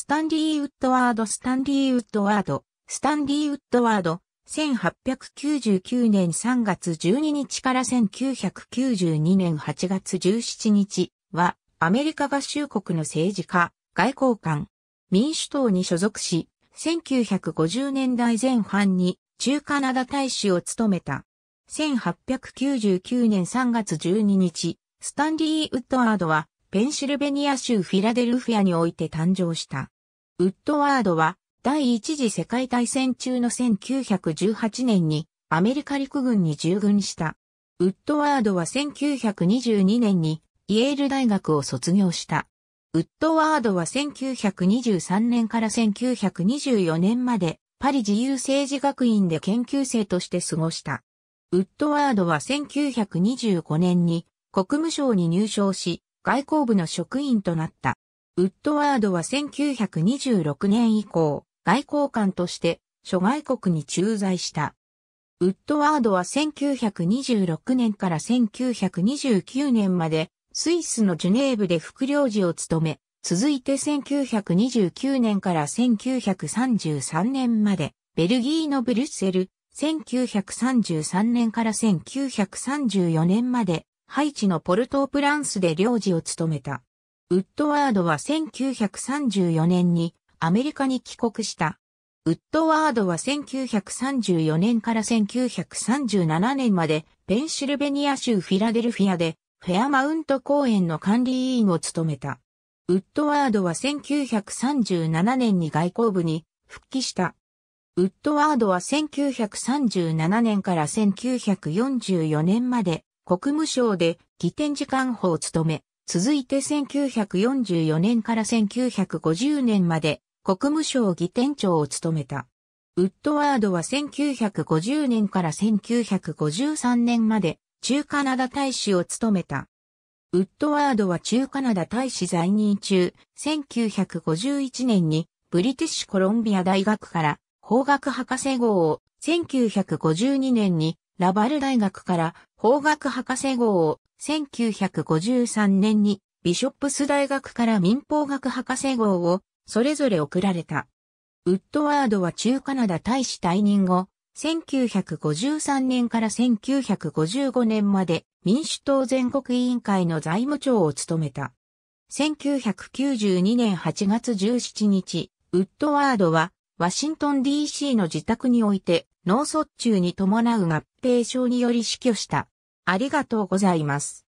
スタンディー・ウッドワード・スタンディー・ウッドワード、スタンディー・ウッドワード、1899年3月12日から1992年8月17日は、アメリカ合衆国の政治家、外交官、民主党に所属し、1950年代前半に中カナダ大使を務めた。1899年3月12日、スタンディー・ウッドワードはペンシルベニア州フィラデルフィアにおいて誕生した。ウッドワードは、第一次世界大戦中の1918年にアメリカ陸軍に従軍した。ウッドワードは1922年にイェール大学を卒業した。ウッドワードは1923年から1924年までパリ自由政治学院で研究生として過ごした。ウッドワードは1925年に国務省に入省し、外交部の職員となった。ウッドワードは1926年以降、外交官として諸外国に駐在した。ウッドワードは1926年から1929年までスイスのジュネーブで副領事を務め、続いて1929年から1933年までベルギーのブリュッセル、1933年から1934年までハイチのポルトープランスで領事を務めた。ウッドワードは1934年にアメリカに帰国した。ウッドワードは1934年から1937年までペンシルベニア州フィラデルフィアでフェアマウント公園の管理委員を務めた。ウッドワードは1937年に外交部に復帰した。ウッドワードは1937年から1944年まで国務省で議典次官補を務め、続いて1944年から1950年まで国務省議典長を務めた。ウッドワードは1950年から1953年まで中カナダ大使を務めた。ウッドワードは中カナダ大使在任中、1951年にブリティッシュコロンビア大学から法学博士号を、1952年にラバル大学から法学博士号を1953年にビショップス大学から民法学博士号をそれぞれ贈られた。ウッドワードは中カナダ大使退任後、1953年から1955年まで民主党全国委員会の財務長を務めた。1992年8月17日、ウッドワードはワシントン DC の自宅において脳卒中に伴う合併症により死去した。ありがとうございます。